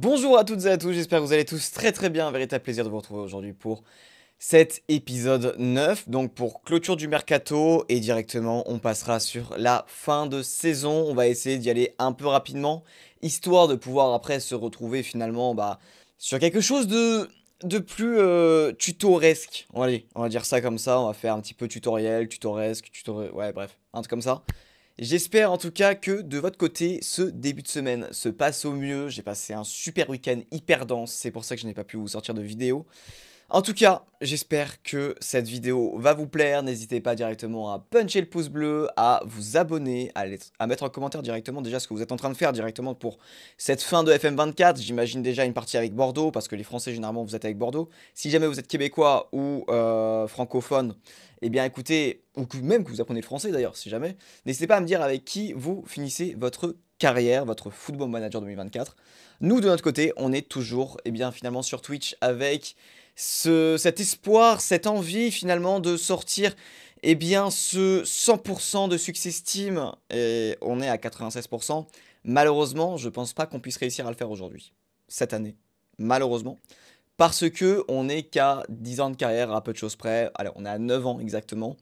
Bonjour à toutes et à tous, j'espère que vous allez tous très très bien, un véritable plaisir de vous retrouver aujourd'hui pour cet épisode 9, donc pour clôture du mercato et directement on passera sur la fin de saison, on va essayer d'y aller un peu rapidement, histoire de pouvoir après se retrouver finalement bah, sur quelque chose de, de plus euh, tutoresque, on va, dire ça comme ça, on va faire un petit peu tutoriel, tutoresque, tutoriel, ouais bref, un truc comme ça. J'espère en tout cas que de votre côté, ce début de semaine se passe au mieux. J'ai passé un super week-end hyper dense, c'est pour ça que je n'ai pas pu vous sortir de vidéo. En tout cas, j'espère que cette vidéo va vous plaire. N'hésitez pas directement à puncher le pouce bleu, à vous abonner, à, mettre en commentaire directement déjà ce que vous êtes en train de faire directement pour cette fin de FM24. J'imagine déjà une partie avec Bordeaux, parce que les Français, généralement, vous êtes avec Bordeaux. Si jamais vous êtes québécois ou euh, francophone, eh bien écoutez, ou même que vous apprenez le français d'ailleurs, si jamais, n'hésitez pas à me dire avec qui vous finissez votre carrière, votre Football Manager 2024. Nous, de notre côté, on est toujours, eh bien finalement, sur Twitch avec cet espoir, cette envie finalement de sortir eh bien, ce 100% de succès team, et on est à 96%, malheureusement, je ne pense pas qu'on puisse réussir à le faire aujourd'hui, cette année, malheureusement. Parce que on n'est qu'à 10 ans de carrière, à peu de choses près. Alors, on est à 9 ans exactement.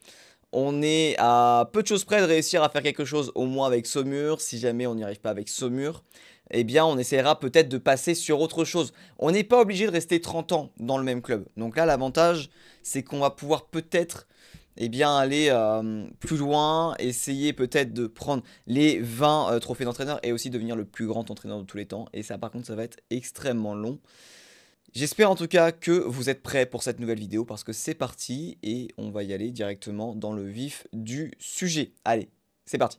On est à peu de choses près de réussir à faire quelque chose au moins avec Saumur, si jamais on n'y arrive pas avec Saumur eh bien, on essaiera peut-être de passer sur autre chose. On n'est pas obligé de rester 30 ans dans le même club. Donc là, l'avantage, c'est qu'on va pouvoir peut-être eh bien, aller euh, plus loin, essayer peut-être de prendre les 20 euh, trophées d'entraîneur et aussi devenir le plus grand entraîneur de tous les temps. Et ça, par contre, ça va être extrêmement long. J'espère en tout cas que vous êtes prêts pour cette nouvelle vidéo parce que c'est parti et on va y aller directement dans le vif du sujet. Allez, c'est parti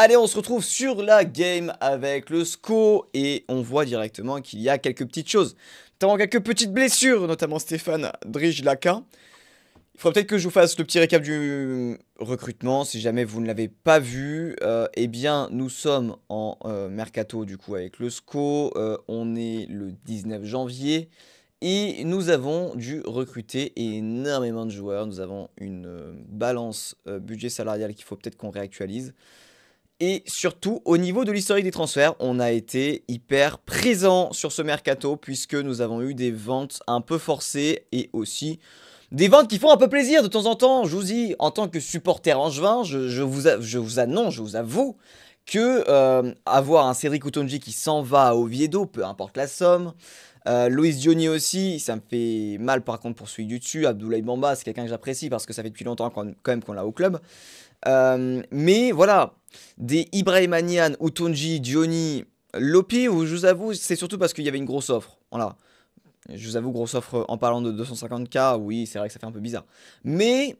Allez, on se retrouve sur la game avec le SCO et on voit directement qu'il y a quelques petites choses. Notamment quelques petites blessures, notamment Stéphane drige Il faudrait peut-être que je vous fasse le petit récap du euh, recrutement, si jamais vous ne l'avez pas vu. Euh, eh bien, nous sommes en euh, mercato du coup avec le SCO. on est le 19 janvier et nous avons dû recruter énormément de joueurs. Nous avons une balance budget salarial qu'il faut peut-être qu'on réactualise. Et surtout, au niveau de l'historique des transferts, on a été hyper présent sur ce mercato puisque nous avons eu des ventes un peu forcées et aussi des ventes qui font un peu plaisir de temps en temps. Je vous dis, en tant que supporter angevin, je, je, vous, je vous annonce, je vous avoue que euh, avoir un Cédric Outonji qui s'en va à Oviedo, peu importe la somme, euh, Luis Diony aussi, ça me fait mal par contre pour celui du dessus. Abdoulaye Bamba, c'est quelqu'un que j'apprécie parce que ça fait depuis longtemps quand même qu'on l'a au club. Euh, mais voilà, des Ibrahimanian, Utonji, Diony, Lopi, où je vous avoue, c'est surtout parce qu'il y avait une grosse offre. Voilà. Je vous avoue, grosse offre en parlant de 250K, oui, c'est vrai que ça fait un peu bizarre. Mais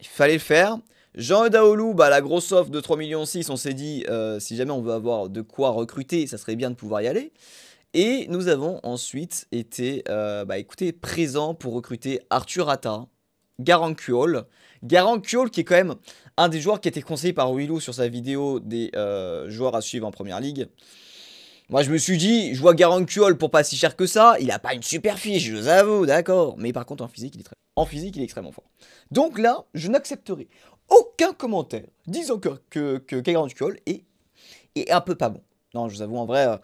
il fallait le faire. Jean Daoulou, bah, la grosse offre de 3 millions 6, on s'est dit, euh, si jamais on veut avoir de quoi recruter, ça serait bien de pouvoir y aller. Et nous avons ensuite été, euh, bah, présents pour recruter Arthur Atta, Garancuol. Garancuol qui est quand même un des joueurs qui a été conseillé par Willow sur sa vidéo des euh, joueurs à suivre en première ligue. Moi je me suis dit, je vois Garancuol pour pas si cher que ça, il a pas une super fiche, je vous avoue, d'accord. Mais par contre en physique il est très... En physique il est extrêmement fort. Donc là, je n'accepterai aucun commentaire disant que, que, que Garancuol est, est un peu pas bon. Non, je vous avoue en vrai... Euh,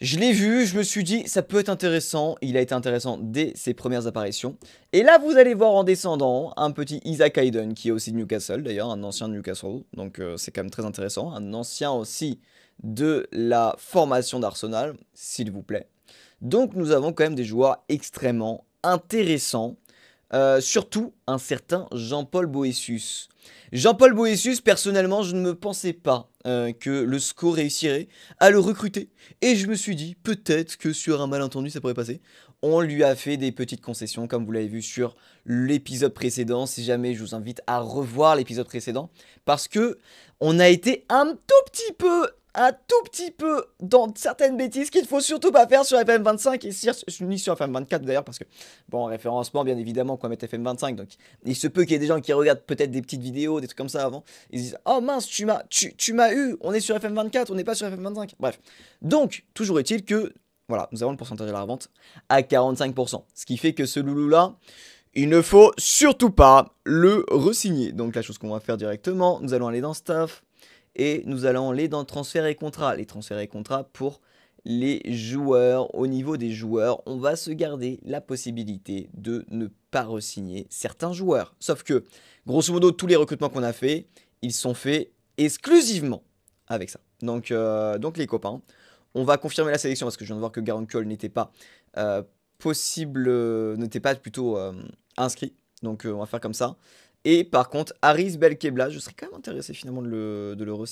je l'ai vu, je me suis dit, ça peut être intéressant. Il a été intéressant dès ses premières apparitions. Et là, vous allez voir en descendant un petit Isaac Hayden, qui est aussi de Newcastle, d'ailleurs, un ancien de Newcastle. Donc, euh, c'est quand même très intéressant. Un ancien aussi de la formation d'Arsenal, s'il vous plaît. Donc, nous avons quand même des joueurs extrêmement intéressants. Euh, surtout un certain Jean-Paul Boessus. Jean-Paul Boessus, personnellement, je ne me pensais pas euh, que le SCO réussirait à le recruter. Et je me suis dit, peut-être que sur un malentendu, ça pourrait passer. On lui a fait des petites concessions, comme vous l'avez vu sur l'épisode précédent. Si jamais, je vous invite à revoir l'épisode précédent. Parce que on a été un tout petit peu un tout petit peu dans certaines bêtises qu'il ne faut surtout pas faire sur FM25 et ni sur FM24 d'ailleurs parce que bon référencement bien évidemment quoi mettre FM25 donc il se peut qu'il y ait des gens qui regardent peut-être des petites vidéos des trucs comme ça avant ils disent oh mince tu m'as tu, m'as eu on est sur FM24 on n'est pas sur FM25 bref donc toujours est-il que voilà nous avons le pourcentage de la revente à 45% ce qui fait que ce loulou là il ne faut surtout pas le resigner donc la chose qu'on va faire directement nous allons aller dans staff et nous allons aller dans transfert et contrat. Les transferts et contrats pour les joueurs, au niveau des joueurs, on va se garder la possibilité de ne pas re-signer certains joueurs. Sauf que, grosso modo, tous les recrutements qu'on a fait, ils sont faits exclusivement avec ça. Euh, donc, les copains, on va confirmer la sélection parce que je viens de voir que Garankul Cole n'était pas euh, possible, euh, n'était pas plutôt inscrit. Donc on va faire comme ça. Et par contre, Aris Belkebla, je serais quand même intéressé finalement de le, de re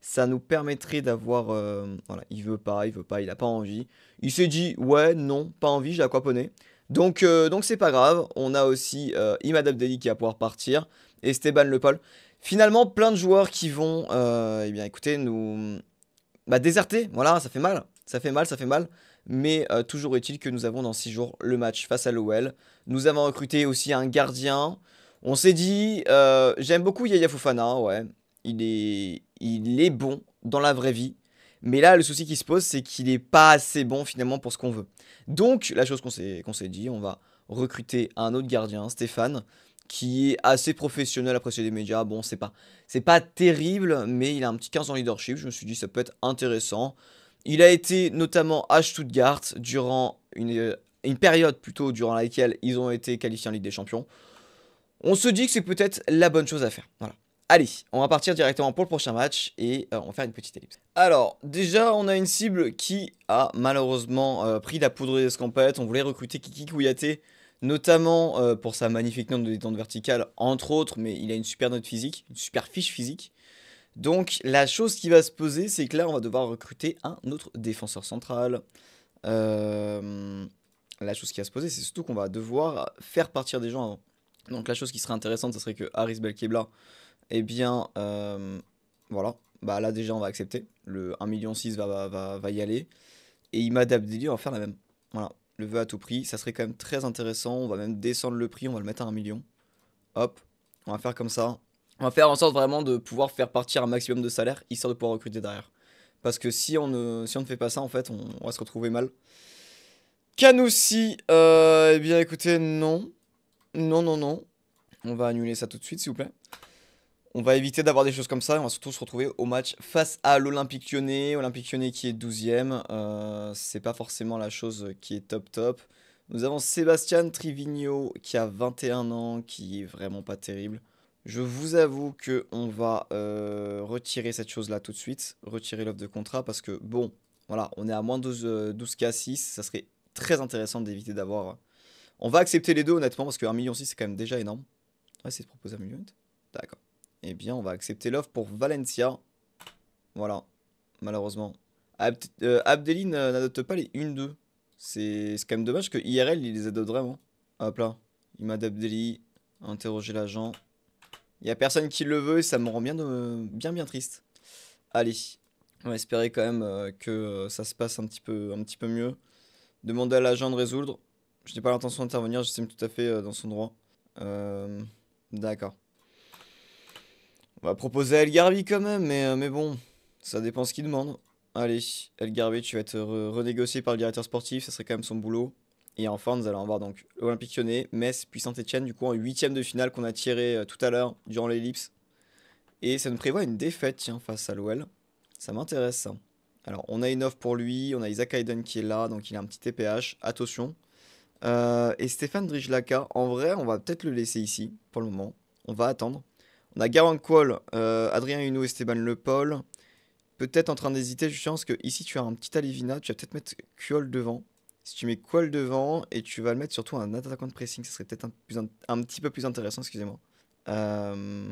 Ça nous permettrait d'avoir. Euh, voilà, il veut pas, il veut pas, il a pas envie. Il s'est dit, ouais, non, pas envie, j'ai à quoi euh, donc c'est pas grave. On a aussi euh, Imad Abdelli qui va pouvoir partir et Stéban Lepal. Finalement, plein de joueurs qui vont, eh bien, écoutez, nous bah, déserter. Voilà, ça fait mal, ça fait mal, ça fait mal. Mais toujours est-il que nous avons dans 6 jours le match face à l'OL. Nous avons recruté aussi un gardien. On s'est dit, euh, j'aime beaucoup Yaya Fofana, ouais. Il est, il est bon dans la vraie vie. Mais là, le souci qui se pose, c'est qu'il n'est pas assez bon finalement pour ce qu'on veut. Donc, la chose qu'on s'est dit, on va recruter un autre gardien, Stéphane, qui est assez professionnel apprécié des médias. Bon, c'est pas, c'est pas terrible, mais il a un petit 15 ans leadership. Je me suis dit, ça peut être intéressant. Il a été notamment à Stuttgart durant une, euh, une période plutôt durant laquelle ils ont été qualifiés en Ligue des Champions on se dit que c'est peut-être la bonne chose à faire. Voilà. Allez, on va partir directement pour le prochain match et euh, on va faire une petite ellipse. Alors, déjà, on a une cible qui a malheureusement euh, pris la poudre des escampettes. On voulait recruter Kiki notamment euh, pour sa magnifique note de détente verticale, entre autres, mais il a une super note physique, une super fiche physique. Donc, la chose qui va se poser, c'est que là, on va devoir recruter un autre défenseur central. la chose qui va se poser, c'est surtout qu'on va devoir faire partir des gens avant. Donc la chose qui serait intéressante, ce serait que Haris Belkebla, eh bien, euh, voilà, bah là déjà on va accepter. Le 1,6 million va, va, va, y aller. Et Imad Abdelli, on va faire la même. Voilà, le vœu à tout prix, ça serait quand même très intéressant. On va même descendre le prix, on va le mettre à 1 million. Hop, on va faire comme ça. On va faire en sorte vraiment de pouvoir faire partir un maximum de salaire, histoire de pouvoir recruter derrière. Parce que si on ne, si on ne fait pas ça, en fait, on, va se retrouver mal. Canoussi, euh, eh bien écoutez, non. Non, non, non. On va annuler ça tout de suite, s'il vous plaît. On va éviter d'avoir des choses comme ça. On va surtout se retrouver au match face à l'Olympique Lyonnais. Olympique Lyonnais qui est 12ème. Euh, c'est pas forcément la chose qui est top top. Nous avons Sébastien Trivigno qui a 21 ans, qui est vraiment pas terrible. Je vous avoue que on va euh, retirer cette chose-là tout de suite, retirer l'offre de contrat parce que bon, voilà, on est à moins 12, 12K6, euh, ça serait très intéressant d'éviter d'avoir on va accepter les deux, honnêtement, parce que 1,6 million, c'est quand même déjà énorme. Ouais, c'est proposé un million. D'accord. Eh bien, on va accepter l'offre pour Valencia. Voilà, malheureusement. Euh, abdelline euh, n'adopte pas les 1-2. C'est quand même dommage que IRL, il les adopte vraiment. Hop là. m'a Abdeli, interroger l'agent. Il n'y a personne qui le veut et ça me rend bien, euh, bien, triste. Allez, on va espérer quand même que ça se passe un petit peu, un petit peu mieux. Demander à l'agent de résoudre. Je n'ai pas l'intention d'intervenir, je j'estime tout à fait euh, dans son droit. Euh, d'accord. On va proposer El quand même, mais, euh, mais bon, ça dépend ce qu'il demande. Allez, El tu vas être renégocié par le directeur sportif, ça serait quand même son boulot. Et enfin, nous allons avoir donc l'Olympique Lyonnais, Metz, puis Saint-Etienne, du coup en huitième de finale qu'on a tiré tout à l'heure durant l'ellipse. Et ça nous prévoit une défaite, tiens, face à l'OL. Ça m'intéresse, ça. Alors, on a une offre pour lui, on a Isaac Hayden qui est là, donc il a un petit TPH. Attention, euh, et Stéphane Drijlaka, en vrai, on va peut-être le laisser ici pour le moment. On va attendre. On a Garan Adrien euh, Adrien Stéphane Esteban Paul. Peut-être en train d'hésiter. Je pense que ici, tu as un petit Alivina. Tu vas peut-être mettre Quall devant. Si tu mets Quall devant et tu vas le mettre surtout un attaquant de pressing, ça serait peut-être un, petit peu plus intéressant. Excusez-moi. Euh,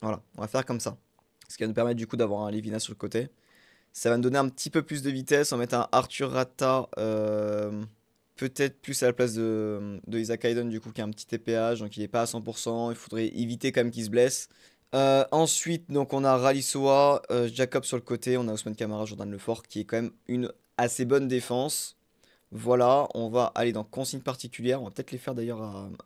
voilà, on va faire comme ça. Ce qui va nous permettre du coup d'avoir un Alivina sur le côté. Ça va nous donner un petit peu plus de vitesse. On va mettre un Arthur Rata. Euh, peut-être plus à la place de, de Isaac Hayden, du coup, qui a un petit TPH, e donc il n'est pas à 100%. Il faudrait éviter quand même qu'il se blesse. Euh, ensuite, donc on a Rally Soa, euh, Jacob sur le côté, on a Ousmane Camara, Jordan Lefort, qui est quand même une assez bonne défense. Voilà, on va aller dans consignes particulières. On va peut-être les faire d'ailleurs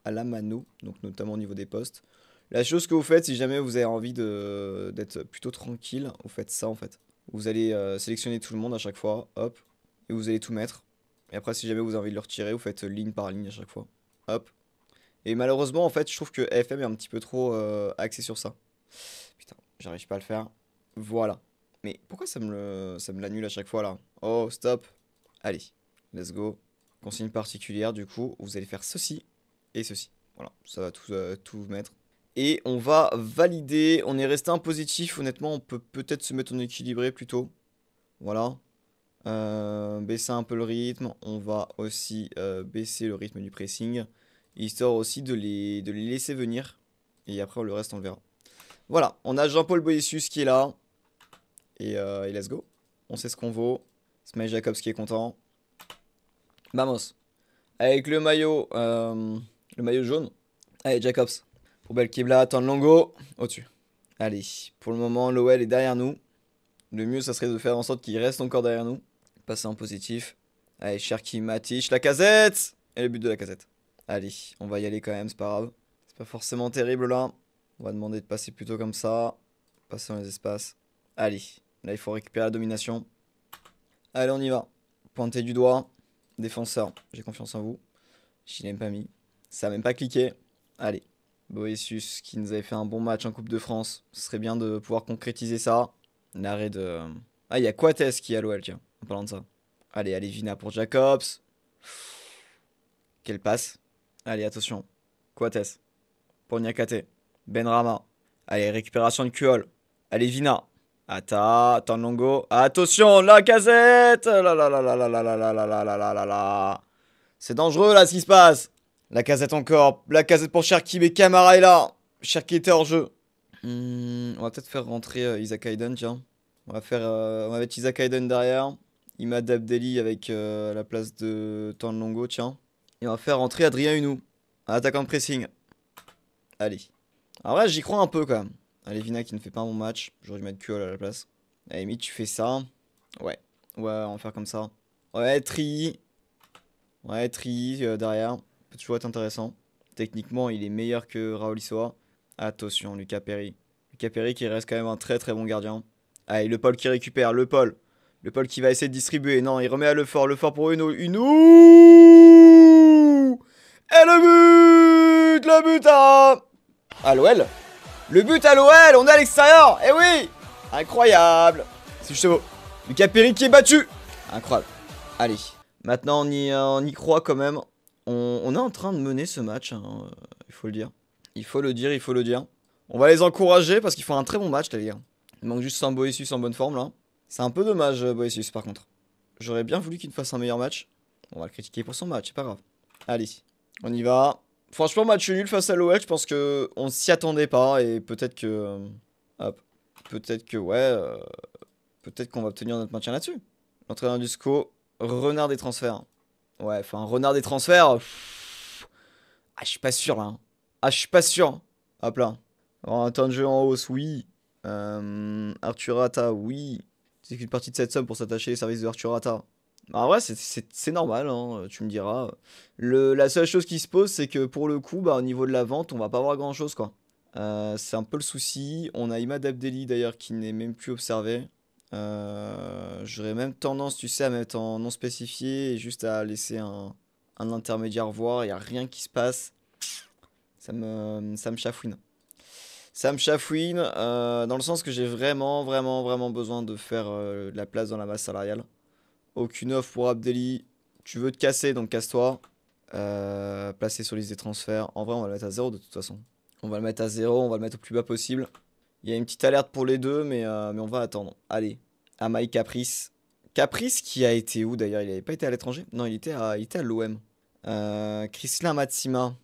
à, la mano, donc notamment au niveau des postes. La chose que vous faites, si jamais vous avez envie d'être plutôt tranquille, vous faites ça en fait. Vous allez euh, sélectionner tout le monde à chaque fois, hop, et vous allez tout mettre. Et après, si jamais vous avez envie de le retirer, vous faites ligne par ligne à chaque fois. Hop. Et malheureusement, en fait, je trouve que FM est un petit peu trop euh, axé sur ça. Putain, j'arrive pas à le faire. Voilà. Mais pourquoi ça me l'annule à chaque fois, là Oh, stop. Allez, let's go. Consigne particulière, du coup, vous allez faire ceci et ceci. Voilà, ça va tout, euh, tout mettre. Et on va valider. On est resté un positif, honnêtement. On peut peut-être se mettre en équilibré, plutôt. Voilà. Euh, baisser un peu le rythme. On va aussi euh, baisser le rythme du pressing, histoire aussi de les, de les laisser venir. Et après, le reste, on le verra. Voilà, on a Jean-Paul Boissus qui est là. Et, euh, et, let's go. On sait ce qu'on vaut. Smile Jacobs qui est content. Vamos. Avec le maillot, le maillot jaune. Allez, Jacobs. Pour Belkibla, de Longo. Au-dessus. Allez, pour le moment, l'OL est derrière nous. Le mieux, ça serait de faire en sorte qu'il reste encore derrière nous. Passer en positif. Allez, Cherki, Matich la casette Et le but de la casette. Allez, on va y aller quand même, c'est pas grave. C'est pas forcément terrible là. On va demander de passer plutôt comme ça. Passer dans les espaces. Allez, là il faut récupérer la domination. Allez, on y va. Pointer du doigt. Défenseur, j'ai confiance en vous. Je l'ai même pas mis. Ça a même pas cliqué. Allez. Boessus qui nous avait fait un bon match en Coupe de France. Ce serait bien de pouvoir concrétiser ça. L'arrêt de... Euh, ah, il y a Quates qui est à tiens parlant de ça. Allez, allez, Vina pour Jacobs. quel passe. Allez, attention. Quates. Pour Nyakate. Benrama. Allez, récupération de Kuol. Allez, Vina. Ata, Attention, la casette la là, C'est dangereux, là, ce qui se passe. La casette encore. La casette pour Cherki, mais Kamara est là. Cherki était hors jeu. on va peut-être faire rentrer Isaac Hayden, tiens. On va faire... on va mettre Isaac Hayden derrière. Imad d'Eli avec euh, la place de Tan Longo, tiens. Et on va faire rentrer Adrien Hunou, attaquant de pressing. Allez. Alors là, j'y crois un peu quand même. Allez, Vina qui ne fait pas mon bon match. J'aurais dû mettre QOL à la place. Amy, eh, tu fais ça. Ouais. Ouais, on va faire comme ça. Ouais, Tri. Ouais, Tri euh, derrière. Peut toujours être intéressant. Techniquement, il est meilleur que Raoul Issoa. Attention, Lucas Perry. Lucas Perry qui reste quand même un très très bon gardien. Allez, le Paul qui récupère. Le Paul. Le Paul qui va essayer de distribuer. Non, il remet à Le Fort. Le Fort pour une Uno Et le but Le but à... À l'OL Le but à l'OL On est à l'extérieur Eh oui Incroyable C'est beau. Lucas Perry qui est battu Incroyable. Allez. Maintenant, on y, on y croit quand même. On, est en train de mener ce match. Hein, euh, il faut le dire. Il faut le dire, il faut le dire. On va les encourager parce qu'ils font un très bon match, les gars. Il manque juste Sambo issu en bonne forme, là. C'est un peu dommage, euh, Boesius par contre. J'aurais bien voulu qu'il fasse un meilleur match. On va le critiquer pour son match, c'est pas grave. Allez, on y va. Franchement, match nul face à l'OL, je pense que on s'y attendait pas. Et peut-être que... Euh, hop. Peut-être que, ouais... Euh, peut-être qu'on va obtenir notre maintien là-dessus. L'entraîneur du SCO, renard des transferts. Ouais, enfin, renard des transferts... ah, je suis pas sûr, là. Hein. Ah, je suis pas sûr. Hop là. un temps de jeu en hausse, oui. Euh, Arthur oui c'est qu'une partie de cette somme pour s'attacher les services de Arturata. Bah ouais, c'est normal, hein, tu me diras. la seule chose qui se pose, c'est que pour le coup, bah, au niveau de la vente, on va pas voir grand-chose. quoi. Euh, c'est un peu le souci. On a Imad Abdelli d'ailleurs qui n'est même plus observé. Euh, j'aurais même tendance, tu sais, à mettre en non spécifié et juste à laisser un, intermédiaire voir. Il n'y a rien qui se passe. Ça me, ça me chafouine. Sam me chafouine euh, dans le sens que j'ai vraiment, vraiment, vraiment besoin de faire euh, de la place dans la masse salariale. Aucune offre pour Abdelhi. Tu veux te casser, donc casse-toi. Euh, placé sur liste des transferts. En vrai, on va le mettre à zéro de toute façon. On va le mettre à zéro, on va le mettre au plus bas possible. Il y a une petite alerte pour les deux, mais, mais on va attendre. Allez, Amaï Caprice. Caprice qui a été où d'ailleurs Il n'avait pas été à l'étranger Non, il était à l'OM. Il était Matsima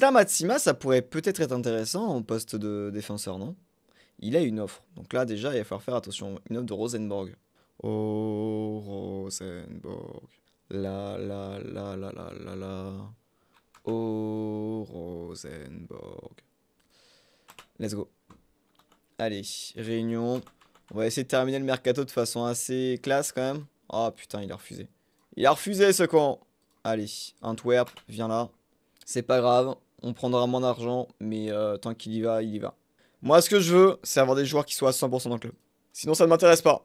la Matsima, ça pourrait peut-être être intéressant en poste de défenseur, non Il a une offre. Donc là, déjà, il va falloir faire attention. Une offre de Rosenborg. Oh, Rosenborg. La, la, la, la, la, la, la. Oh, Rosenborg. Let's go. Allez, réunion. On va essayer de terminer le mercato de façon assez classe quand même. Oh putain, il a refusé. Il a refusé ce con. Allez, Antwerp, viens là c'est pas grave, on prendra moins d'argent, mais euh, tant qu'il y va, il y va. Moi, ce que je veux, c'est avoir des joueurs qui soient à 100% dans le club. Sinon, ça ne m'intéresse pas.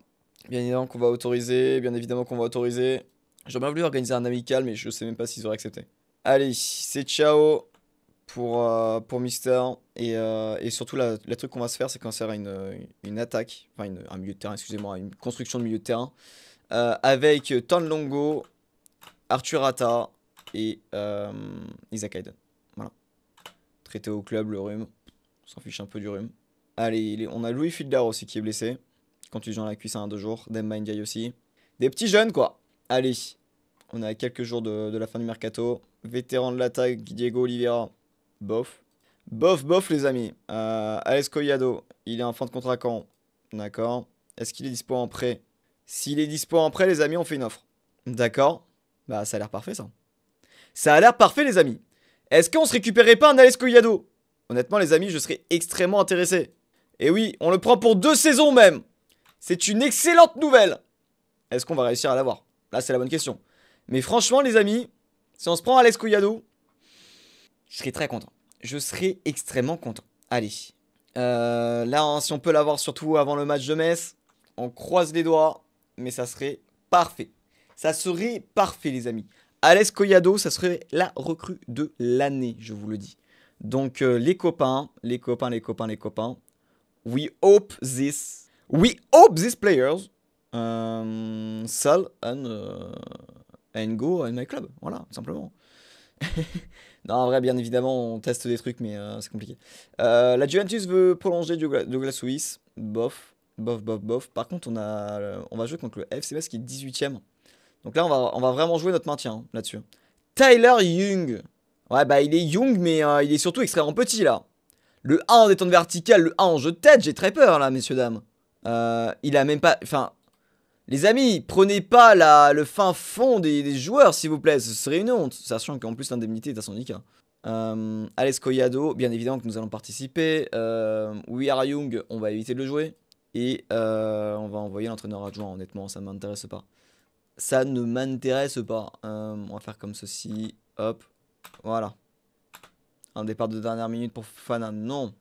Bien évidemment qu'on va autoriser, bien évidemment qu'on va autoriser. J'aurais bien voulu organiser un amical, mais je ne sais même pas s'ils auraient accepté. Allez, c'est ciao pour, euh, pour Mister. Et, euh, surtout, la, truc qu'on va se faire, c'est qu'on sert à une, attaque, enfin un milieu de terrain, excusez-moi, une construction de milieu de terrain, avec Tom Longo, Arthur et euh, Isaac Hayden. Voilà. Traité au club, le rhume. On s'en fiche un peu du rhume. Allez, on a Louis Fidler aussi qui est blessé. Contusion à la cuisse à un deux jours. Demba Ndiaye aussi. Des petits jeunes, quoi. Allez, on a quelques jours de, la fin du mercato. Vétéran de l'attaque, Diego Oliveira. Bof. Bof, bof, les amis. Euh, Alex il est en fin de contrat quand D'accord. Est-ce qu'il est dispo en prêt S'il est dispo en prêt, les amis, on fait une offre. D'accord. Bah, ça a l'air parfait, ça. Ça a l'air parfait, les amis. Est-ce qu'on se récupérait pas un Alesco Honnêtement, les amis, je serais extrêmement intéressé. Et oui, on le prend pour deux saisons même. C'est une excellente nouvelle. Est-ce qu'on va réussir à l'avoir Là, c'est la bonne question. Mais franchement, les amis, si on se prend Alesco Yado, je serais très content. Je serais extrêmement content. Allez. Euh, là, hein, si on peut l'avoir surtout avant le match de Metz, on croise les doigts, mais ça serait parfait. Ça serait parfait, les amis. Alès Collado, ça serait la recrue de l'année, je vous le dis. Donc euh, les copains, les copains, les copains, les copains. We hope this. We hope these players um, and, euh, and go in my club. Voilà, simplement. non, en vrai, bien évidemment, on teste des trucs, mais c'est compliqué. la Juventus veut prolonger Douglas Suisse. Bof, bof, bof, bof. Par contre, on, a, on va jouer contre le FC qui est 18ème. Donc là, on va, on va vraiment jouer notre maintien là-dessus. Tyler Young. Ouais, bah il est Young, mais euh, il est surtout extrêmement petit là. Le 1 en détente verticale, le 1 en jeu de tête, j'ai très peur là, messieurs, dames. Euh, il a même pas... Enfin... Les amis, prenez pas le fin fond des, joueurs, s'il vous plaît. Ce serait une honte, sachant qu'en plus l'indemnité est à son ICA. Euh, Alex Collado, bien évidemment que nous allons participer. Euh, We Are Young, on va éviter de le jouer. Et on va envoyer l'entraîneur adjoint, honnêtement, ça ne m'intéresse pas ça ne m'intéresse pas. Euh, on va faire comme ceci. Hop. Voilà. Un départ de dernière minute pour Fana, Non.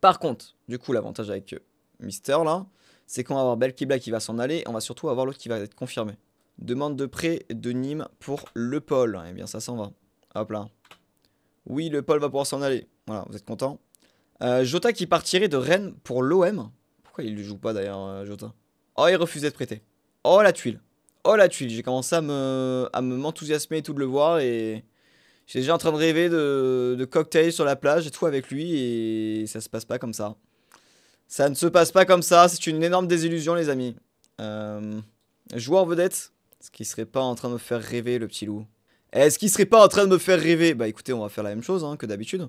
Par contre, du coup, l'avantage avec euh, Mister là, c'est qu'on va avoir Belkibla qui va s'en aller. On va surtout avoir l'autre qui va être confirmé. Demande de prêt de Nîmes pour le Paul, Eh bien, ça s'en va. Hop là. Oui, le Paul va pouvoir s'en aller. Voilà, vous êtes content. Euh, Jota qui partirait de Rennes pour l'OM. Pourquoi il ne joue pas d'ailleurs, Jota Oh, il refusait de prêter, Oh, la tuile oh la tuile, j'ai commencé à me à m'enthousiasmer et tout de le voir et j'étais déjà en train de rêver de, cocktails sur la plage et tout avec lui et ça se passe pas comme ça. Ça ne se passe pas comme ça, c'est une énorme désillusion les amis. Euh, Joueur vedette, est-ce qu'il serait pas en train de me faire rêver le petit loup Est-ce eh, qu'il serait pas en train de me faire rêver Bah écoutez, on va faire la même chose hein, que d'habitude.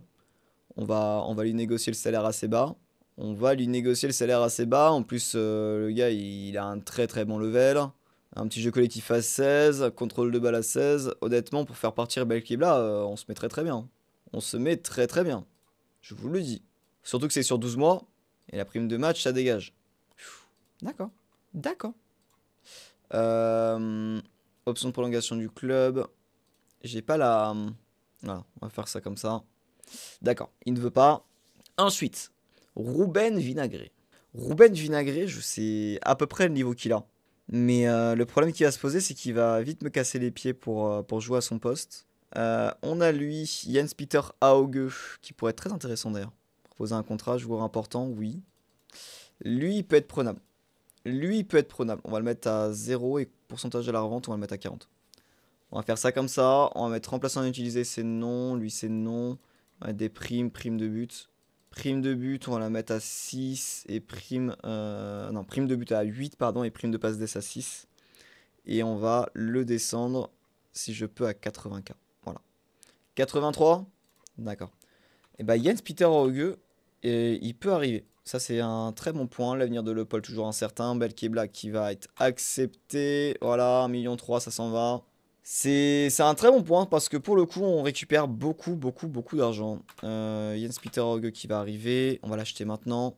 On va, on va lui négocier le salaire assez bas. On va lui négocier le salaire assez bas. En plus, euh, le gars, il a un très très bon level. Un petit jeu collectif à 16, contrôle de balle à 16. Honnêtement, pour faire partir Belkibla, euh, on se met très très bien. On se met très très bien. Je vous le dis. Surtout que c'est sur 12 mois. Et la prime de match, ça dégage. D'accord. D'accord. Euh, option de prolongation du club. J'ai pas la... Hum, voilà, on va faire ça comme ça. D'accord, il ne veut pas. Ensuite, Ruben Vinagré. Ruben Vinagré, je sais à peu près le niveau qu'il a. Mais euh, le problème qui va se poser, c'est qu'il va vite me casser les pieds pour, euh, pour jouer à son poste. Euh, on a lui, Jens Peter Auge, qui pourrait être très intéressant d'ailleurs. Proposer un contrat, joueur important, oui. Lui, il peut être prenable. Lui, il peut être prenable. On va le mettre à 0 et pourcentage de la revente, on va le mettre à 40. On va faire ça comme ça. On va mettre remplaçant utiliser, c'est non. Lui, c'est non. On va mettre des primes, primes de but prime de but, on va la mettre à 6 et prime, euh, non, prime de but à 8 pardon, et prime de passe d'ess à 6. Et on va le descendre, si je peux, à 80K. Voilà. 83 D'accord. Et eh bah ben, Jens Peter Hauge, eh, il peut arriver. Ça, c'est un très bon point. L'avenir de Leopold toujours incertain. Black qui va être accepté. Voilà, 1,3 million, ça s'en va. C'est un très bon point parce que pour le coup, on récupère beaucoup, beaucoup, beaucoup d'argent. Euh, Jens Peter qui va arriver. On va l'acheter maintenant.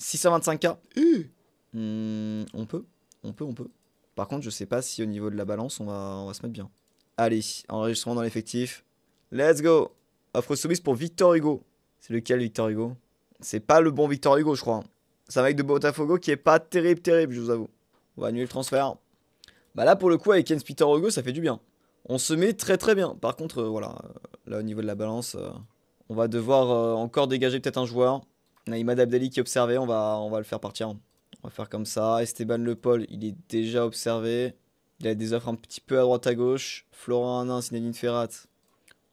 625k. Euh. Hmm, on peut, on peut, on peut. Par contre, je sais pas si au niveau de la balance, on va, on va se mettre bien. Allez, enregistrement dans l'effectif. Let's go Offre soumise pour Victor Hugo. C'est lequel Victor Hugo C'est pas le bon Victor Hugo, je crois. C'est un mec de Botafogo qui est pas terrible, terrible, je vous avoue. On va annuler le transfert. Bah là, pour le coup, avec Ken Peter Hugo, ça fait du bien. On se met très très bien. Par contre, euh, voilà, euh, là au niveau de la balance, euh, on va devoir encore dégager peut-être un joueur. Naïmad Abdali qui est observé, on va, on va le faire partir. On va faire comme ça. Esteban Lepol, il est déjà observé. Il a des offres un petit peu à droite à gauche. Florent Anin, Sinadine Ferrat,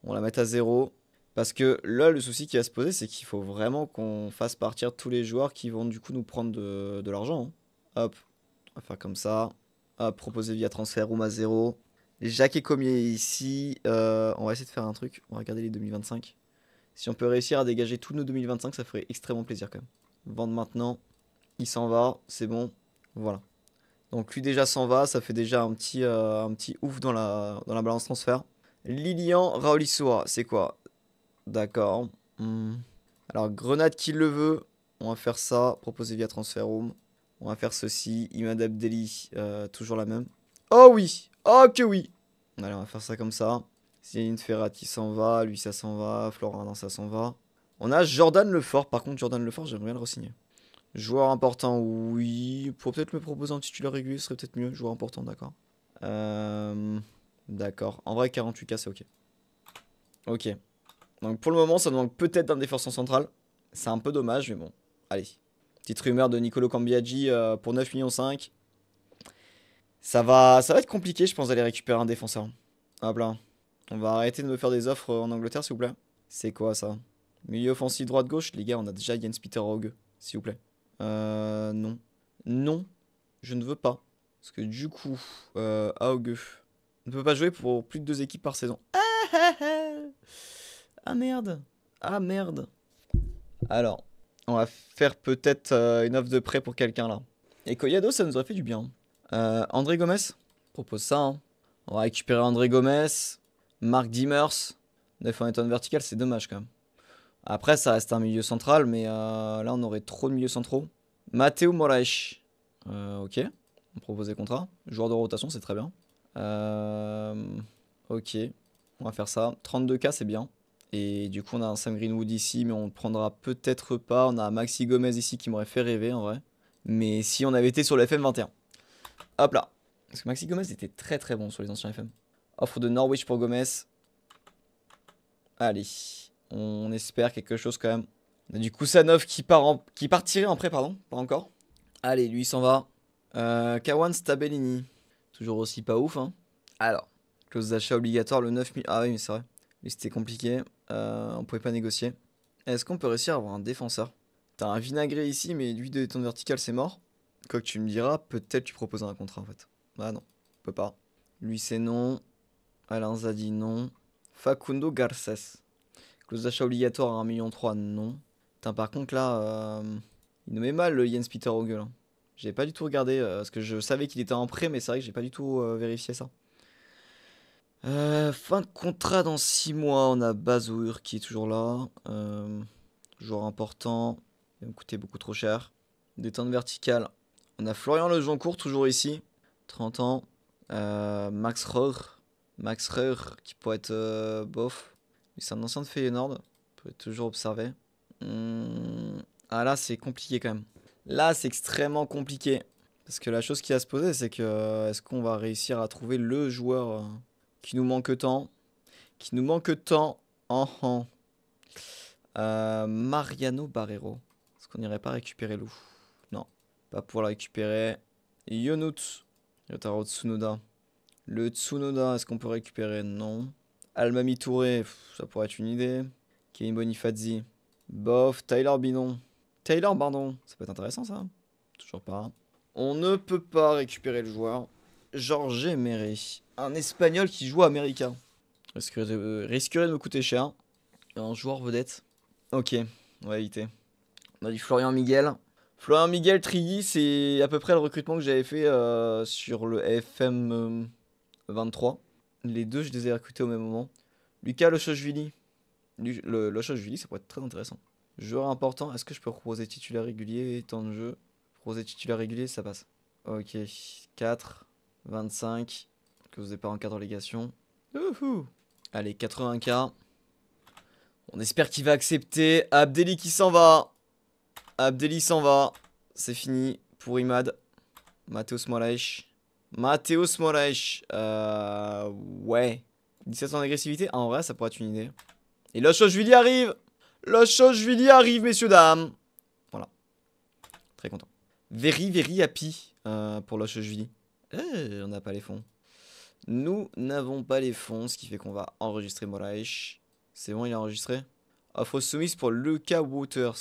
on la met à zéro. Parce que là, le souci qui va se poser, c'est qu'il faut vraiment qu'on fasse partir tous les joueurs qui vont du coup nous prendre de, l'argent. Hein. Hop, on va faire comme ça. Proposer via transfert, room à 0. Jacques et Comier ici. Euh, on va essayer de faire un truc. On va regarder les 2025. Si on peut réussir à dégager tous nos 2025, ça ferait extrêmement plaisir quand même. Vendre maintenant. Il s'en va. C'est bon. Voilà. Donc lui déjà s'en va. Ça fait déjà un petit, euh, un petit ouf dans la, dans la balance transfert. Lilian Raulissoa, C'est quoi D'accord. Hmm. Alors Grenade qui le veut. On va faire ça. Proposer via transfert room. On va faire ceci. Imad Deli, euh, toujours la même. Oh oui ok oh oui Allez, on va faire ça comme ça. Ferrat Ferrati s'en va, lui ça s'en va, Florin ça s'en va. On a Jordan Lefort, par contre Jordan Lefort j'aimerais bien le re-signer. Joueur important, oui. Pour peut-être me proposer un titulaire régulier, ce serait peut-être mieux. Joueur important, d'accord. Euh, d'accord. En vrai, 48K, c'est ok. Ok. Donc pour le moment, ça nous manque peut-être d'un défenseur central. C'est un peu dommage, mais bon. Allez. Petite rumeur de Nicolo Cambiaggi euh, pour 9 millions 5. Ça va, ça va être compliqué, je pense, d'aller récupérer un défenseur. Hop là. On va arrêter de me faire des offres euh, en Angleterre, s'il vous plaît. C'est quoi ça Milieu offensif droite-gauche Les gars, on a déjà Jens Peter rogue s'il vous plaît. Euh, non. Non, je ne veux pas. Parce que du coup, euh, ne peut pas jouer pour plus de deux équipes par saison. ah, ah, ah. ah merde Ah merde Alors, on va faire peut-être euh, une offre de prêt pour quelqu'un là. Et Koyado, ça nous aurait fait du bien. Euh, André Gomez propose ça. Hein. On va récupérer André Gomes. Marc Dimers, 9 en vertical, c'est dommage quand même. Après, ça reste un milieu central, mais euh, là, on aurait trop de milieux centraux. Matteo Moraes. ok, on propose des contrats. Joueur de rotation, c'est très bien. ok, on va faire ça. 32K, c'est bien. Et du coup, on a un Sam Greenwood ici, mais on ne prendra peut-être pas. On a Maxi Gomez ici qui m'aurait fait rêver en vrai. Mais si on avait été sur le FM21. Hop là. Parce que Maxi Gomez était très très bon sur les anciens FM. Offre de Norwich pour Gomez. Allez. On espère quelque chose quand même. On a du Kusanov qui, part en... qui partirait en prêt, pardon. Pas encore. Allez, lui il s'en va. Euh, Kawan Stabellini. Toujours aussi pas ouf. Hein. Alors, clause d'achat obligatoire le 9000 Ah oui, mais c'est vrai. Mais c'était compliqué. Euh, on pouvait pas négocier. Est-ce qu'on peut réussir à avoir un défenseur T'as un vinagré ici, mais lui de ton vertical, c'est mort. Quoi que tu me diras, peut-être tu proposes un contrat en fait. Bah non, on peut pas. Lui c'est non. Alain Zadi non. Facundo Garces. Clause d'achat obligatoire à 1,3 million, non. Putain, par contre là, euh, il nous met mal le Jens Peter au hein. J'ai pas du tout regardé, euh, parce que je savais qu'il était en prêt, mais c'est vrai que j'ai pas du tout vérifié ça. Euh, fin de contrat dans 6 mois. On a Bazour qui est toujours là. Euh, joueur important. Il va me coûter beaucoup trop cher. Détente verticale. On a Florian Lejoncourt toujours ici. 30 ans. Euh, Max Rohr. Max Rohr qui pourrait être bof. C'est un ancien de Feyenoord. On peut toujours observer. Hmm, ah là c'est compliqué quand même. Là c'est extrêmement compliqué. Parce que la chose qui va se poser c'est que est-ce qu'on va réussir à trouver le joueur qui nous manque tant, qui nous manque tant oh, oh. en euh, Mariano Barrero. Est-ce qu'on n'irait pas récupérer Lou Non, pas pour la récupérer. Yonut, Yotaro Tsunoda. Le Tsunoda, est-ce qu'on peut récupérer Non. Almami Touré, ça pourrait être une idée. Kevin Bonifazi. Bof, Tyler Binon. Taylor, pardon. Ça peut être intéressant, ça. Toujours pas. On ne peut pas récupérer le joueur. Georges Méré. un Espagnol qui joue américain. Euh, risquerait de, de me coûter cher. Un joueur vedette. Ok, on va éviter. On a dit Florian Miguel. Florian Miguel Trilly, c'est à peu près le recrutement que j'avais fait euh, sur le FM 23. Euh, les deux, je les ai recrutés au même moment. Lucas Lochochvili. Le, le ça pourrait être très intéressant. Joueur important, est-ce que je peux proposer titulaire régulier Temps de jeu. Proposer titulaire régulier, ça passe. Ok, 4. 25. Que vous n'êtes pas en cas de Allez, 80k. On espère qu'il va accepter. Abdelli qui s'en va. Abdelli s'en va. C'est fini pour Imad. Mateus Moraes. Mateus Moraes. Euh, ouais. 17 en agressivité. Ah, en vrai, ça pourrait être une idée. Et lui arrive. lui arrive, messieurs, dames. Voilà. Très content. Very, very happy euh, pour Lochochvili. Euh, on n'a pas les fonds. Nous n'avons pas les fonds, ce qui fait qu'on va enregistrer Moraesh. C'est bon, il est enregistré Offre soumise pour Lucas Waters.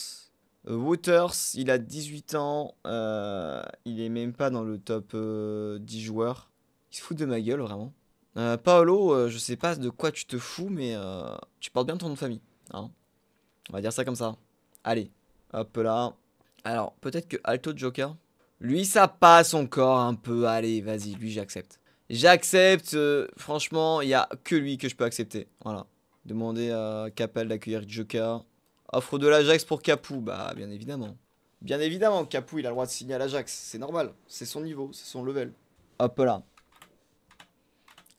Euh, Waters, il a 18 ans. Euh, il est même pas dans le top 10 joueurs. Il se fout de ma gueule, vraiment. Paolo, je sais pas de quoi tu te fous, mais tu portes bien ton nom de famille. Hein. on va dire ça comme ça. Allez, hop là. Alors, peut-être que Alto Joker, lui, ça passe encore un peu. Allez, vas-y, lui, j'accepte. J'accepte. Euh, franchement, il n'y a que lui que je peux accepter. Voilà. Demander à Capel d'accueillir Joker. Offre de l'Ajax pour Capou. Bah, bien évidemment. Bien évidemment, Capou, il a le droit de signer à l'Ajax. C'est normal. C'est son niveau, c'est son level. Hop là.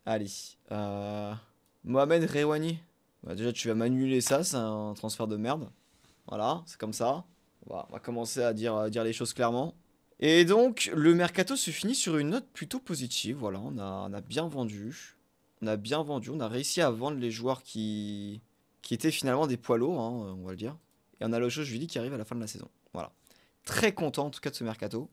Allez. Euh, Mohamed Rewani. Bah, déjà, tu vas m'annuler ça. C'est un transfert de merde. Voilà, c'est comme ça. On va, commencer à dire, à dire les choses clairement. Et donc, le mercato se finit sur une note plutôt positive. Voilà, on a, a bien vendu. On a bien vendu. On a réussi à vendre les joueurs qui, qui étaient finalement des poids lourds, hein, on va le dire. Et on a le chose, je lui dis, qui arrive à la fin de la saison. Voilà. Très content, en tout cas, de ce mercato.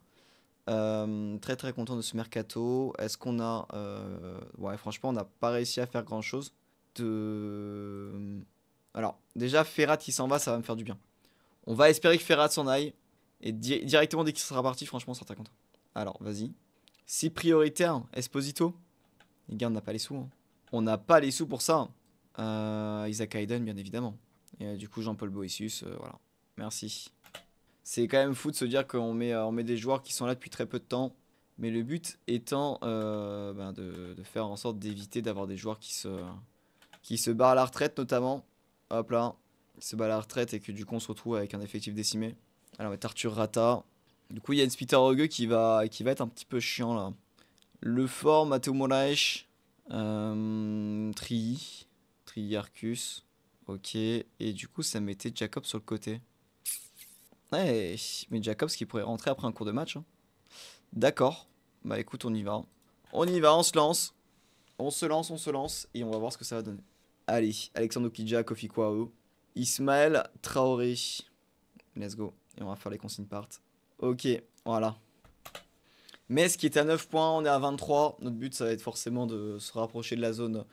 Euh, très très content de ce mercato. Est-ce qu'on a. Euh, ouais, franchement, on n'a pas réussi à faire grand chose. De. Euh, alors, déjà, Ferrat, il s'en va, ça va me faire du bien. On va espérer que Ferrat s'en aille. Et directement dès qu'il sera parti, franchement, on sera très content. Alors, vas-y. C'est prioritaire, Esposito. Les gars, on n'a pas les sous. Hein. On n'a pas les sous pour ça. Hein. Euh, Isaac Hayden, bien évidemment. Et euh, du coup, Jean-Paul Boissius, euh, voilà. Merci. C'est quand même fou de se dire qu'on met, on met des joueurs qui sont là depuis très peu de temps. Mais le but étant ben, de, faire en sorte d'éviter d'avoir des joueurs qui se, qui se barrent à la retraite, notamment. Hop là, se barrent à la retraite et que du coup, on se retrouve avec un effectif décimé. Alors, on mettre Arthur Rata. Du coup, il y a une Peter qui va, qui va être un petit peu chiant là. Le fort, Matteo Moraes. Euh, Tri. Tri Arcus. Ok. Et du coup, ça mettait Jacob sur le côté. Ouais, mais Jacobs qui pourrait rentrer après un cours de match. Hein. D'accord. Bah écoute, on y va. On y va, on se lance. On se lance, on se lance. Et on va voir ce que ça va donner. Allez, Alexandre Okidja, Kofi Kwao. Ismaël Traoré. Let's go et on va faire les consignes part. Ok, voilà. Mais ce qui est à 9 points, on est à 23. Notre but, ça va être forcément de se rapprocher de la zone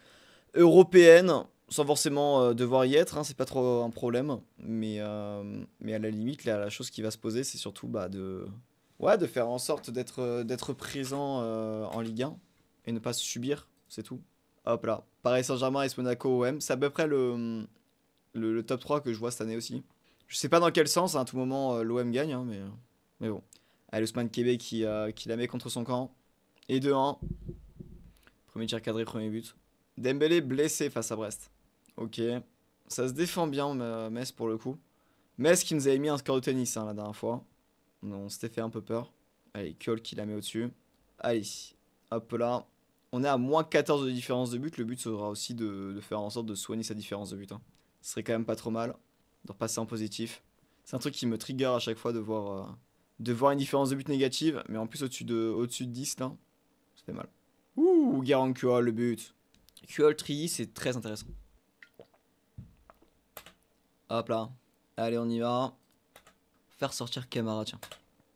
européenne, sans forcément euh, devoir y être. Hein. c'est pas trop un problème, mais, euh, mais à la limite, la chose qui va se poser, c'est surtout bah, de, ouais, de faire en sorte d'être euh, d'être présent en Ligue 1 et ne pas se subir, c'est tout. Hop là, Paris Saint-Germain et Monaco OM, c'est à peu près le, le top 3 que je vois cette année aussi. Je sais pas dans quel sens, à tout moment, euh, l'OM gagne, hein, mais, mais bon. Allez, Ousmane Québec qui, euh, qui la met contre son camp. Et 2-1. Premier tir cadré, premier but. Dembélé blessé face à Brest. Ok. Ça se défend bien, Metz, pour le coup. Metz qui nous avait mis un score de tennis hein, la dernière fois. On s'était fait un peu peur. Allez, Cole qui la met au-dessus. Allez, hop là. On est à moins 14 de différence de but. Le but sera aussi de, faire en sorte de soigner sa différence de but. Hein. Ce serait quand même pas trop mal de repasser en positif. C'est un truc qui me trigger à chaque fois de voir, euh, une différence de but négative, mais en plus au-dessus de, au -dessus de 10, là, ça fait mal. Ouh, Garant QA le but. le tri, c'est très intéressant. Hop là. Allez, on y va. Faire sortir Camara, tiens.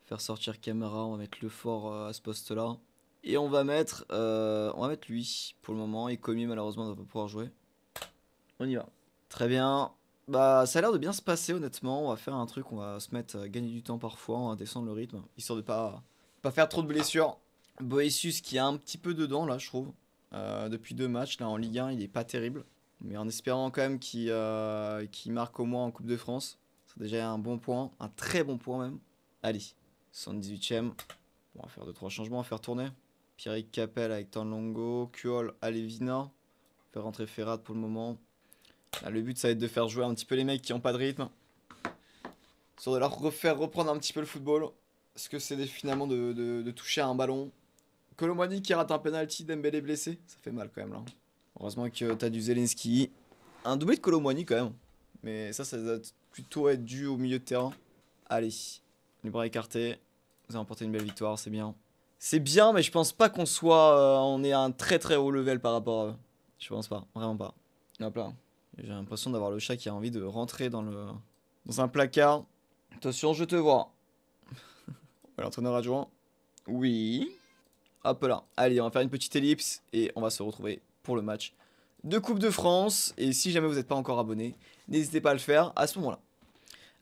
Faire sortir Camara, on va mettre le fort euh, à ce poste-là. Et on va mettre euh, on va mettre lui pour le moment. Et commis malheureusement, ne va pas pouvoir jouer. On y va. Très bien. Bah, ça a l'air de bien se passer, honnêtement. On va faire un truc, on va se mettre à gagner du temps parfois, on hein, va descendre le rythme, histoire de pas, pas faire trop de blessures. Boessus qui a un petit peu dedans, là, je trouve. Euh, depuis deux matchs, là, en Ligue 1, il est pas terrible. Mais en espérant quand même euh, qu'il marque au moins en Coupe de France. C'est déjà un bon point, un très bon point même. Allez, 78ème. on va faire 2-3 changements, on va faire tourner. Pierrick Capel avec Tanlongo, Kuol, Alevina. Faire rentrer Ferrat pour le moment le but, ça va être de faire jouer un petit peu les mecs qui n'ont pas de rythme. Sur de leur refaire reprendre un petit peu le football. ce que c'est finalement de, toucher à un ballon. Colomani qui rate un penalty, Dembélé blessé. Ça fait mal quand même là. Heureusement que t'as du Zelensky. Un doublé de Colomani quand même. Mais ça, ça doit plutôt être dû au milieu de terrain. Allez, les bras écartés. Vous avez remporté une belle victoire, c'est bien. C'est bien, mais je pense pas qu'on soit. Euh, on est à un très très haut level par rapport à Je pense pas, vraiment pas. Hop là. J'ai l'impression d'avoir le chat qui a envie de rentrer dans le dans un placard. Attention, je te vois. L'entraîneur adjoint. Oui. Hop là. Allez, on va faire une petite ellipse et on va se retrouver pour le match de Coupe de France. Et si jamais vous n'êtes pas encore abonné, n'hésitez pas à le faire à ce moment-là.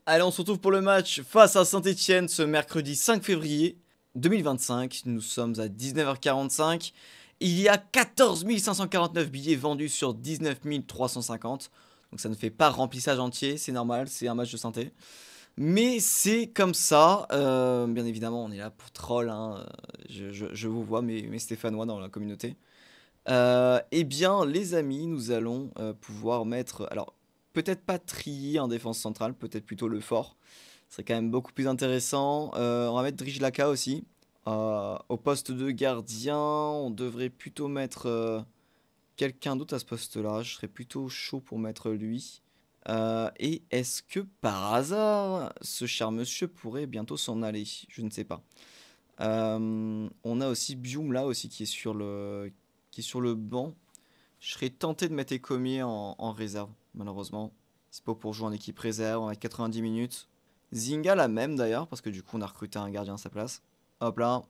Allez, on se retrouve pour le match face à Saint-Etienne ce mercredi 5 février 2025. Nous sommes à 19h45. Il y a 14 549 billets vendus sur 19 350. Donc ça ne fait pas remplissage entier, c'est normal, c'est un match de santé. Mais c'est comme ça. Euh, bien évidemment, on est là pour troll. Hein, je, vous vois, mes, Stéphanois dans la communauté. Euh, eh bien, les amis, nous allons euh, pouvoir mettre. Alors, peut-être pas trier en défense centrale, peut-être plutôt le fort. Ce serait quand même beaucoup plus intéressant. on va mettre Drijlaka aussi au poste de gardien, on devrait plutôt mettre euh, quelqu'un d'autre à ce poste-là. Je serais plutôt chaud pour mettre lui. Euh, et est-ce que par hasard, ce cher monsieur pourrait bientôt s'en aller Je ne sais pas. Euh, on a aussi Bium là aussi qui est sur le, qui sur le banc. Je serais tenté de mettre Ecomier en, en réserve, malheureusement. C'est pas pour jouer en équipe réserve, on a 90 minutes. Zinga la même d'ailleurs, parce que du coup on a recruté un gardien à sa place. Hop là.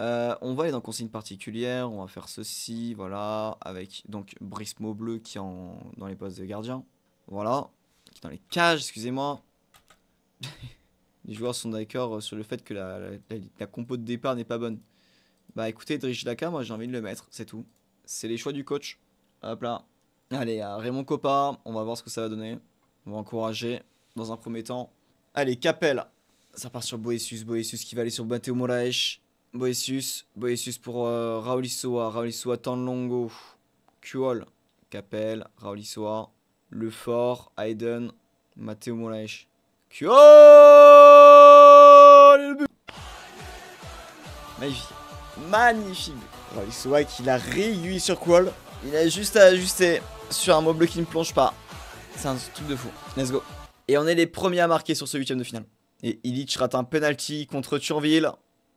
Euh, on va aller dans consigne particulière, on va faire ceci, voilà, avec donc Brismo bleu qui est en, dans les postes de gardien, voilà, qui dans les cages, excusez-moi. les joueurs sont d'accord euh, sur le fait que la, la, compo de départ n'est pas bonne. Bah écoutez, Drich Daka, moi j'ai envie de le mettre, c'est tout. C'est les choix du coach. Hop là. Allez, Raymond Coppa, on va voir ce que ça va donner. On va encourager dans un premier temps. Allez, Capel, ça part sur Boesius, Boessus qui va aller sur Matteo Moraes. Boesius, Boesius pour euh, Raolissoa, Issoa, Tanlongo, Kuol, Capel, Le Lefort, Hayden, Matteo Moraes. Kuol Magnifique, magnifique. Issoa qui l'a réussi sur Kuol. Il a juste à ajuster sur un mobile qui ne plonge pas. C'est un truc de fou. Let's go. Et on est les premiers à marquer sur ce huitième de finale. Et Illich rate un penalty contre Turville,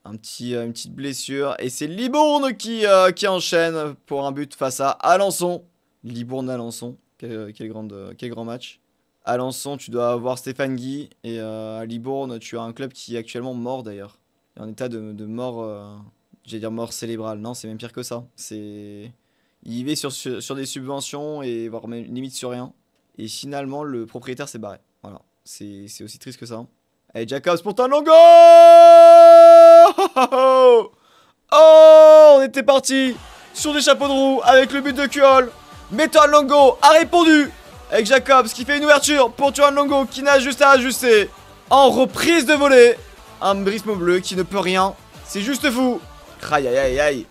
Un petit, euh, une petite blessure. Et c'est Libourne qui, euh, qui, enchaîne pour un but face à Alençon. Libourne-Alençon. Quel, euh, quel grand match. Alençon, tu dois avoir Stéphane Guy. Et Libourne, tu as un club qui est actuellement mort d'ailleurs. En état de, mort. J'allais dire mort célébrale Non, c'est même pire que ça. C'est. Il y sur, sur, des subventions et voire même limite sur rien. Et finalement, le propriétaire s'est barré. Voilà. C'est aussi triste que ça. Hein. Et Jacobs pour ton longo oh, on était parti sur des chapeaux de roue avec le but de Kuhl, Mais ton Longo a répondu avec Jacobs qui fait une ouverture pour ton Longo qui n'a juste à ajuster. En reprise de volée, un brisme bleu qui ne peut rien. C'est juste fou. Aïe aïe aïe aïe.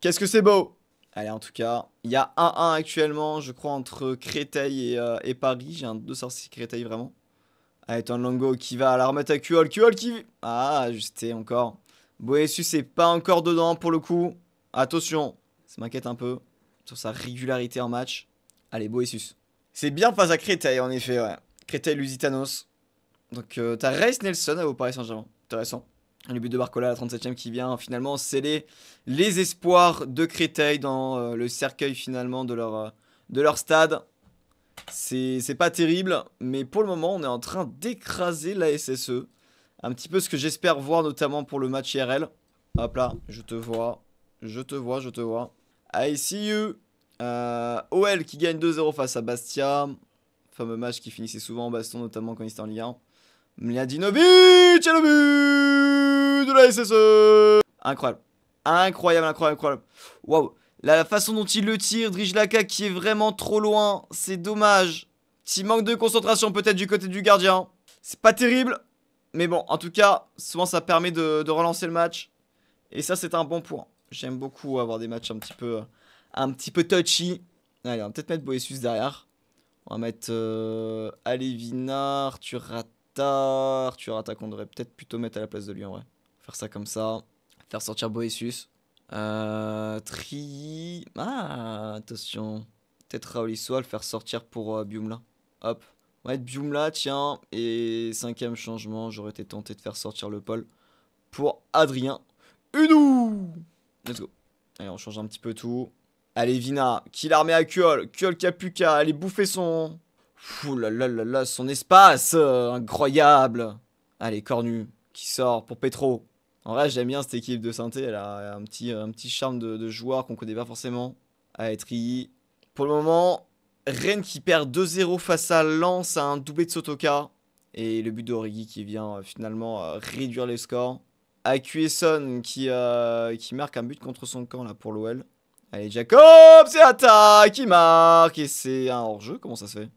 Qu'est-ce que c'est beau. Allez, en tout cas, il y a 1-1 actuellement, je crois, entre Créteil et, euh, Paris. J'ai un 2 sorciers Créteil vraiment. Allez, un Longo qui va à la remettre à QOL. QOL qui... Ah, ajusté encore. Boessus c'est pas encore dedans pour le coup. Attention, ça m'inquiète un peu sur sa régularité en match. Allez, Boessus. C'est bien face à Créteil en effet, ouais. Créteil Lusitanos. Donc tu euh, t'as Reis Nelson à Paris Saint-Germain. Intéressant. Le but de Barcola à la 37ème qui vient finalement sceller les espoirs de Créteil dans euh, le cercueil finalement de leur, euh, de leur stade. C'est pas terrible, mais pour le moment, on est en train d'écraser la SSE. Un petit peu ce que j'espère voir, notamment pour le match IRL. Hop là, je te vois, je te vois, je te vois. I see you euh, OL qui gagne 2-0 face à Bastia. Fameux match qui finissait souvent en baston, notamment quand il était en Ligue 1. Mladinovic et le but de la SSE Incroyable. Incroyable, incroyable, incroyable. Waouh la façon dont il le tire, Drijlaka qui est vraiment trop loin, c'est dommage. Petit manque de concentration peut-être du côté du gardien. C'est pas terrible, mais bon, en tout cas, souvent ça permet de, relancer le match. Et ça, c'est un bon point. J'aime beaucoup avoir des matchs un petit peu, un petit peu touchy. Allez, on va peut-être mettre Boessus derrière. On va mettre euh, Turatar, Arturata. Arturata qu'on devrait peut-être plutôt mettre à la place de lui en vrai. Faire ça comme ça. Faire sortir Boessus. Euh, Tri... Ah, attention. Peut-être le faire sortir pour euh, Biumla. Hop. Ouais, Biumla, tiens. Et cinquième changement, j'aurais été tenté de faire sortir le Paul pour Adrien Unou. Let's go. Allez, on change un petit peu tout. Allez, Vina, qui la remis à Kuol. Kuol qui allez bouffer son... Ouh là là là son espace euh, Incroyable Allez, Cornu, qui sort pour Petro. En vrai, j'aime bien cette équipe de santé Elle a un petit, euh, un petit charme de, joueur qu'on connaît pas forcément à i. Pour le moment, Rennes qui perd 2-0 face à Lens à un doublé de Sotoka. Et le but d'Origi qui vient euh, finalement euh, réduire les scores. Acuesson qui, qui marque un but contre son camp là pour l'OL. Allez, Jacob, c'est attaque, qui marque et c'est un hors-jeu. Comment ça se fait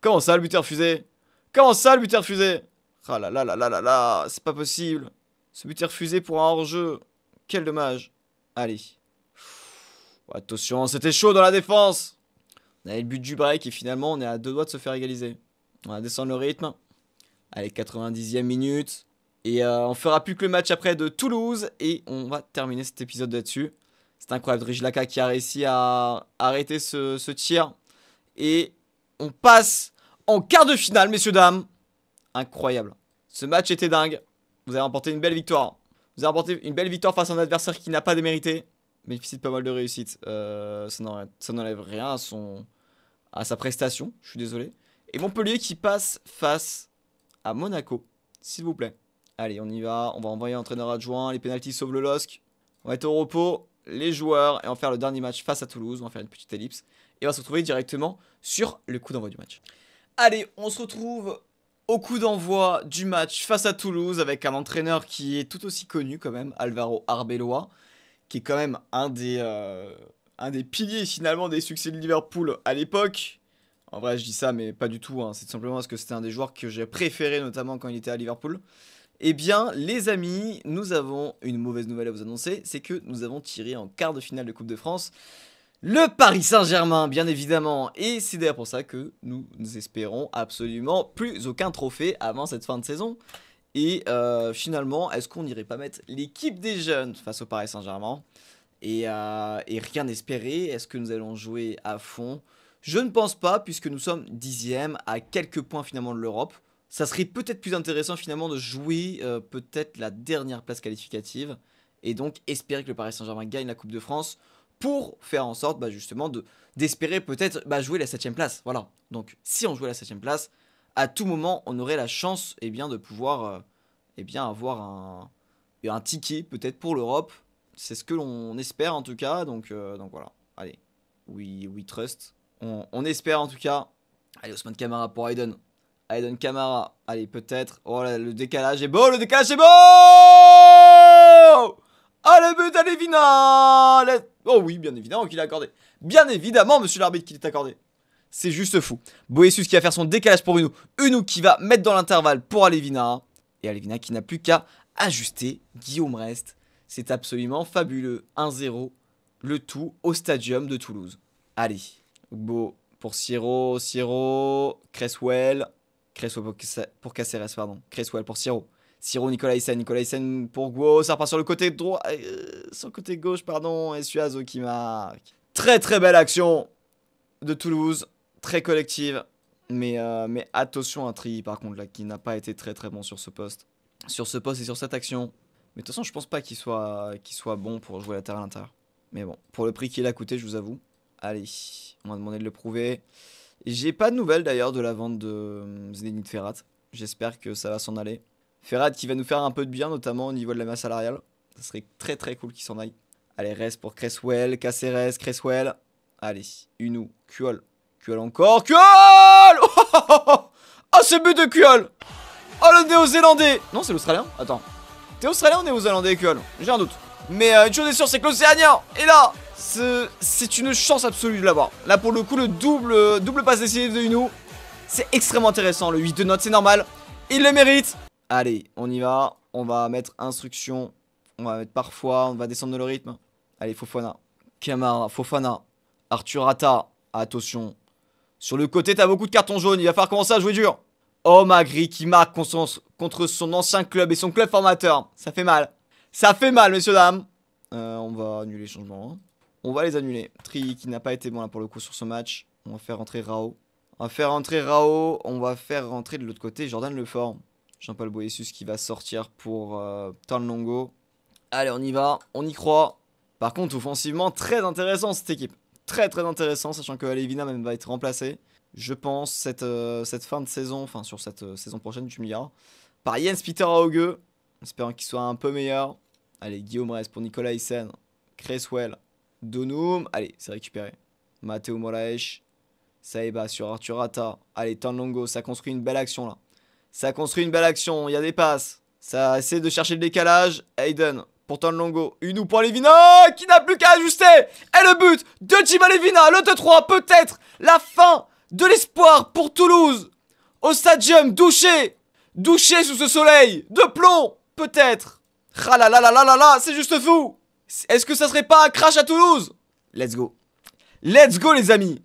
Comment ça, le but est refusé Comment ça, le but est refusé Ah là là là là là là, c'est pas possible. Ce but est refusé pour un hors-jeu. Quel dommage. Allez. Attention, c'était chaud dans la défense. On avait le but du break et finalement on est à deux doigts de se faire égaliser. On va descendre le rythme. Allez, 90e minute. Et euh, on fera plus que le match après de Toulouse. Et on va terminer cet épisode là-dessus. C'est incroyable, Rijlaka qui a réussi à arrêter ce, ce tir. Et on passe en quart de finale, messieurs, dames. Incroyable. Ce match était dingue. Vous avez remporté une belle victoire. Vous avez remporté une belle victoire face à un adversaire qui n'a pas démérité. Bénéficie de pas mal de réussite. Euh, ça n'enlève rien à, sa prestation. Je suis désolé. Et Montpellier qui passe face à Monaco. S'il vous plaît. Allez, on y va. On va envoyer entraîneur adjoint. Les pénalties sauvent le LOSC. On va être au repos. Les joueurs. Et on va faire le dernier match face à Toulouse. On va faire une petite ellipse. Et on va se retrouver directement sur le coup d'envoi du match. Allez, on se retrouve au coup d'envoi du match face à Toulouse avec un entraîneur qui est tout aussi connu quand même, Alvaro Arbeloa, qui est quand même un des, euh, un des piliers finalement des succès de Liverpool à l'époque. En vrai, je dis ça, mais pas du tout. Hein. C'est simplement parce que c'était un des joueurs que j'ai préféré, notamment quand il était à Liverpool. Eh bien, les amis, nous avons une mauvaise nouvelle à vous annoncer, c'est que nous avons tiré en quart de finale de Coupe de France le Paris Saint-Germain, bien évidemment. Et c'est d'ailleurs pour ça que nous espérons absolument plus aucun trophée avant cette fin de saison. Et euh, finalement, est-ce qu'on n'irait pas mettre l'équipe des jeunes face au Paris Saint-Germain euh, et, rien espérer Est-ce que nous allons jouer à fond Je ne pense pas, puisque nous sommes dixième à quelques points finalement de l'Europe. Ça serait peut-être plus intéressant finalement de jouer euh, peut-être la dernière place qualificative et donc espérer que le Paris Saint-Germain gagne la Coupe de France pour faire en sorte bah, justement de d'espérer peut-être bah, jouer la 7 place. Voilà. Donc si on jouait la 7 place, à tout moment on aurait la chance et eh bien, de pouvoir euh, eh bien, avoir un, un ticket peut-être pour l'Europe. C'est ce que l'on espère en tout cas. Donc, euh, donc voilà. Allez. We, trust. On, espère en tout cas. Allez, Osman Camara pour Aiden. Aiden Camara. Allez, peut-être. Oh là, le décalage est beau, le décalage est beau ah Oh oui, bien évidemment qu'il est accordé. Bien évidemment, monsieur l'arbitre, qu'il est accordé. C'est juste fou. Boessus qui va faire son décalage pour Uno. Uno qui va mettre dans l'intervalle pour Alevina. Et Alevina qui n'a plus qu'à ajuster Guillaume Reste. C'est absolument fabuleux. 1-0, le tout au Stadium de Toulouse. Allez, beau pour Siro, Siro, Cresswell. Cresswell pour, Caceres, pardon. Cresswell pour Siro. Siro Nicolaisen, Nicolaisen pour Guo, ça repart sur le côté droit, euh, sur le côté gauche, pardon, et Suazo qui marque. Très très belle action de Toulouse, très collective, mais, euh, mais attention à Tri par contre là, qui n'a pas été très très bon sur ce poste. Sur ce poste et sur cette action. Mais de toute façon, je pense pas qu'il soit, qu'il soit bon pour jouer la terre à l'intérieur. Mais bon, pour le prix qu'il a coûté, je vous avoue. Allez, on m'a demandé de le prouver. J'ai pas de nouvelles d'ailleurs de la vente de Zenit Ferrat. J'espère que ça va s'en aller. Ferrad qui va nous faire un peu de bien, notamment au niveau de la masse salariale. Ça serait très très cool qu'il s'en aille. Allez, reste pour Cresswell, Caceres, Cresswell. Allez, Unou, Cuol. Cuol encore, Cuol Ah oh, ce but de Cuol Oh, le néo-zélandais Non, c'est l'australien Attends. T'es australien ou néo-zélandais, Cuol J'ai un doute. Mais une chose est sûre, c'est que l'océanien est là C'est une chance absolue de l'avoir. Là, pour le coup, le double, double passe décisif de Unou. C'est extrêmement intéressant, le 8 de note, c'est normal. Il le mérite Allez, on y va. On va mettre instruction. On va mettre parfois. On va descendre le rythme. Allez, Fofana. Camara, Fofana. Arthur Attention. Sur le côté, t'as beaucoup de cartons jaunes. Il va falloir commencer à jouer dur. Oh, Magri qui marque contre son ancien club et son club formateur. Ça fait mal. Ça fait mal, messieurs, dames. Euh, on va annuler les changements. Hein. On va les annuler. Tri qui n'a pas été bon là pour le coup sur ce match. On va faire rentrer Rao. On va faire rentrer Rao. On va faire rentrer de l'autre côté Jordan Lefort. Jean-Paul Boessus qui va sortir pour euh, Longo. Allez, on y va, on y croit. Par contre, offensivement, très intéressant cette équipe. Très très intéressant, sachant que Alevina même va être remplacé. Je pense cette, euh, cette fin de saison, enfin sur cette euh, saison prochaine, tu me diras. Par Jens Peter espérant qu'il soit un peu meilleur. Allez, Guillaume Reyes pour Nicolas Hyssen. Cresswell, Donum, allez, c'est récupéré. Matteo Moraes, Saeba sur Arthur Rata. Allez, Longo, ça construit une belle action là. Ça construit une belle action, il y a des passes. Ça essaie de chercher le décalage. Hayden, pourtant le longo. Une ou pour Levina qui n'a plus qu'à ajuster. Et le but de jim Levina, le 2-3, peut-être la fin de l'espoir pour Toulouse. Au stadium, douché, douché sous ce soleil de plomb, peut-être. Ah là là là là là c'est juste fou. Est-ce que ça serait pas un crash à Toulouse Let's go. Let's go les amis.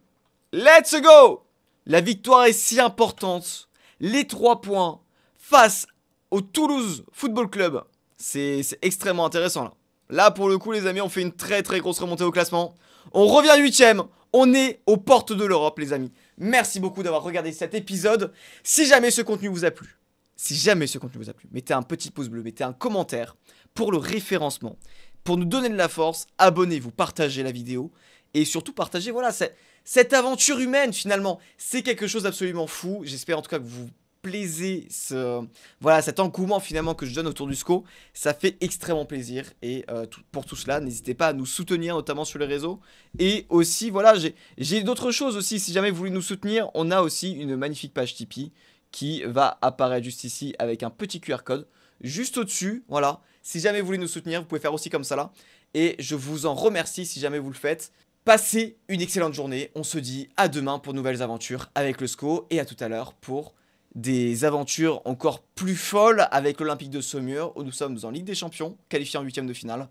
Let's go. La victoire est si importante les 3 points face au Toulouse Football Club. C'est extrêmement intéressant là. Là pour le coup les amis on fait une très très grosse remontée au classement. On revient 8ème, on est aux portes de l'Europe les amis. Merci beaucoup d'avoir regardé cet épisode. Si jamais ce contenu vous a plu, si jamais ce contenu vous a plu, mettez un petit pouce bleu, mettez un commentaire pour le référencement. Pour nous donner de la force, abonnez-vous, partagez la vidéo et surtout partagez, voilà, c'est cette aventure humaine finalement. C'est quelque chose d'absolument fou. J'espère en tout cas que vous plaisez ce, voilà, cet engouement finalement que je donne autour du SCO. Ça fait extrêmement plaisir. Et euh, pour tout cela, n'hésitez pas à nous soutenir, notamment sur les réseaux. Et aussi, voilà, j'ai d'autres choses aussi. Si jamais vous voulez nous soutenir, on a aussi une magnifique page Tipeee qui va apparaître juste ici avec un petit QR code juste au-dessus. Voilà. Si jamais vous voulez nous soutenir, vous pouvez faire aussi comme ça là. Et je vous en remercie si jamais vous le faites. Passez une excellente journée. On se dit à demain pour de nouvelles aventures avec le SCO et à tout à l'heure pour des aventures encore plus folles avec l'Olympique de Saumur où nous sommes en Ligue des Champions, qualifiés en huitième de finale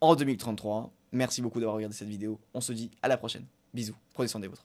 en 2033. Merci beaucoup d'avoir regardé cette vidéo. On se dit à la prochaine. Bisous. Prenez soin des vôtres.